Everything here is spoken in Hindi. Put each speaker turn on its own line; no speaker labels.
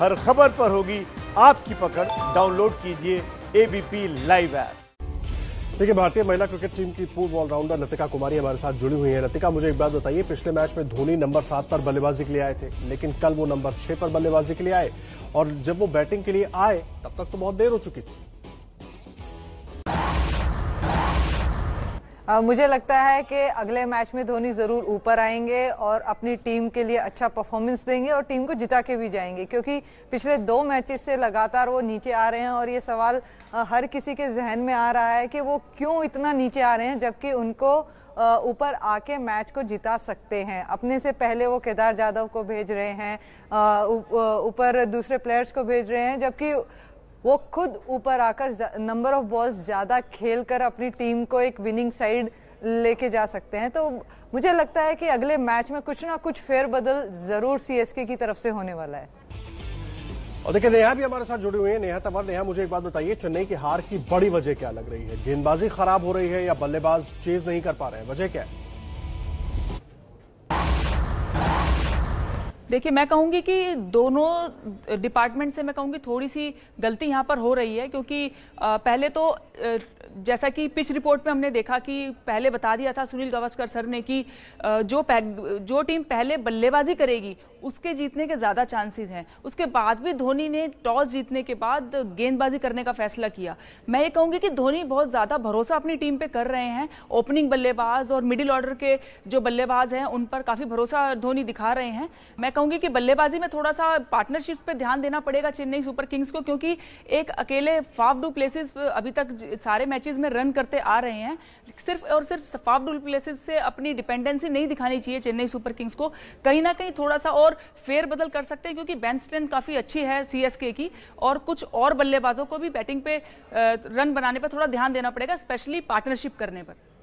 हर खबर पर होगी आपकी पकड़ डाउनलोड कीजिए एबीपी लाइव ऐप देखिए भारतीय महिला क्रिकेट टीम की पूर्व ऑलराउंडर लतिका कुमारी हमारे साथ जुड़ी हुई है लतिका मुझे एक बात बताइए पिछले मैच में धोनी नंबर सात पर बल्लेबाजी के लिए आए थे लेकिन कल वो नंबर छह पर बल्लेबाजी के लिए आए और जब वो बैटिंग के लिए आए तब तक तो बहुत देर हो चुकी थी
आ, मुझे लगता है कि अगले मैच में धोनी ज़रूर ऊपर आएंगे और अपनी टीम के लिए अच्छा परफॉर्मेंस देंगे और टीम को जिता के भी जाएंगे क्योंकि पिछले दो मैचेस से लगातार वो नीचे आ रहे हैं और ये सवाल हर किसी के जहन में आ रहा है कि वो क्यों इतना नीचे आ रहे हैं जबकि उनको ऊपर आके मैच को जिता सकते हैं अपने से पहले वो केदार जाधव को भेज रहे हैं ऊपर दूसरे प्लेयर्स को भेज रहे हैं जबकि वो खुद ऊपर आकर नंबर ऑफ बॉल्स ज़्यादा खेल कर अपनी टीम को एक विनिंग साइड लेके जा सकते हैं तो मुझे लगता है कि अगले मैच में कुछ ना कुछ फेरबदल ज़रूर सीएसके की तरफ से होने वाला है
और देखिए नेहा भी हमारे साथ जुड़े हुए हैं नेहा तवर नेहा मुझे एक बात बताइए चेन्नई की हार की बड़ी वजह क्या लग रही है गेंदबाजी खराब हो रही है या बल्लेबाज चेज नहीं कर पा रहे हैं वजह क्या है
देखिए मैं कहूंगी कि दोनों डिपार्टमेंट से मैं कहूंगी थोड़ी सी गलती यहाँ पर हो रही है क्योंकि पहले तो जैसा कि पिच रिपोर्ट में हमने देखा कि पहले बता दिया था सुनील गावस्कर सर ने कि जो जो टीम पहले बल्लेबाजी करेगी उसके जीतने के ज़्यादा चांसेस हैं उसके बाद भी धोनी ने टॉस जीतने के बाद गेंदबाजी करने का फैसला किया मैं ये कहूँगी कि धोनी बहुत ज़्यादा भरोसा अपनी टीम पे कर रहे हैं ओपनिंग बल्लेबाज और मिडिल ऑर्डर के जो बल्लेबाज हैं उन पर काफ़ी भरोसा धोनी दिखा रहे हैं मैं कहूंगी कि बल्लेबाजी में थोड़ा सा पार्टनरशिप पे ध्यान देना पड़ेगा चेन्नई सुपर किंग्स को क्योंकि एक अकेले फाफ डू प्लेसिस अभी तक सारे मैचेस में रन करते आ रहे हैं सिर्फ और सिर्फ फाफ डू प्लेसिस से अपनी डिपेंडेंसी नहीं दिखानी चाहिए चेन्नई सुपर किंग्स को कहीं ना कहीं थोड़ा सा और फेर बदल कर सकते हैं क्योंकि बैन स्ट्रेंथ काफी अच्छी है सी की और कुछ और बल्लेबाजों को भी बैटिंग पे रन बनाने पर थोड़ा ध्यान देना पड़ेगा स्पेशली पार्टनरशिप करने पर